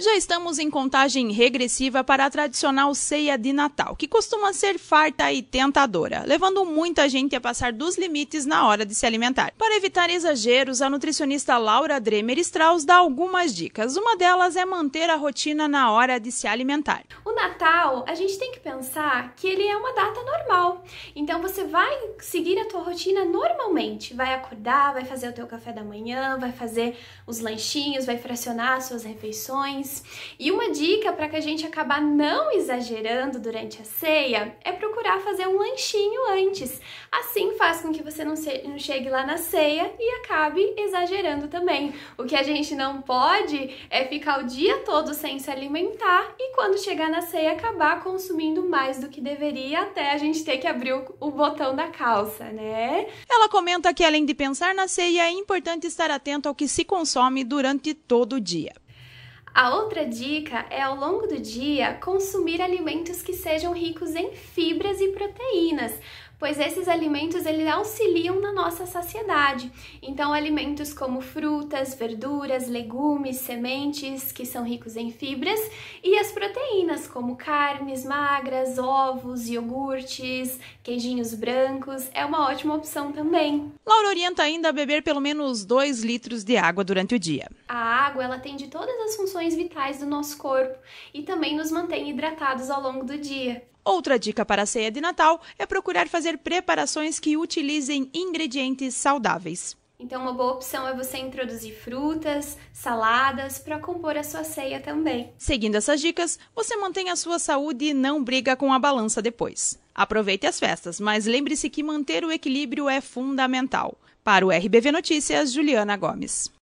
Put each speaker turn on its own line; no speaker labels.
Já estamos em contagem regressiva para a tradicional ceia de Natal, que costuma ser farta e tentadora, levando muita gente a passar dos limites na hora de se alimentar. Para evitar exageros, a nutricionista Laura Dremer Strauss dá algumas dicas. Uma delas é manter a rotina na hora de se alimentar.
O Natal, a gente tem que pensar que ele é uma data normal. Então você vai seguir a tua rotina normalmente, vai acordar, vai fazer o teu café da manhã, vai fazer os lanchinhos, vai fracionar as suas refeições, e uma dica para que a gente acabar não exagerando durante a ceia é procurar fazer um lanchinho antes. Assim faz com que você não, se, não chegue lá na ceia e acabe exagerando também. O que a gente não pode é ficar o dia todo sem se alimentar e quando chegar na ceia acabar consumindo mais do que deveria
até a gente ter que abrir o, o botão da calça, né? Ela comenta que além de pensar na ceia, é importante estar atento ao que se consome durante todo o dia. A
outra dica é ao longo do dia consumir
alimentos que sejam ricos em fibras
e proteínas, pois esses alimentos eles auxiliam na nossa saciedade. Então, alimentos como frutas, verduras, legumes, sementes, que são ricos em fibras, e as proteínas, como carnes magras, ovos, iogurtes, queijinhos brancos, é uma ótima opção também. Laura orienta ainda a
beber pelo menos 2 litros de água durante o dia.
A água ela atende todas as funções vitais do nosso corpo e também nos mantém hidratados ao longo do dia.
Outra dica para a ceia de Natal é procurar fazer preparações que utilizem ingredientes saudáveis.
Então, uma boa opção é você introduzir frutas, saladas para compor a sua ceia
também. Seguindo essas dicas, você mantém a sua saúde e não briga com a balança depois. Aproveite as festas, mas lembre-se que manter o equilíbrio é fundamental. Para o RBV Notícias, Juliana Gomes.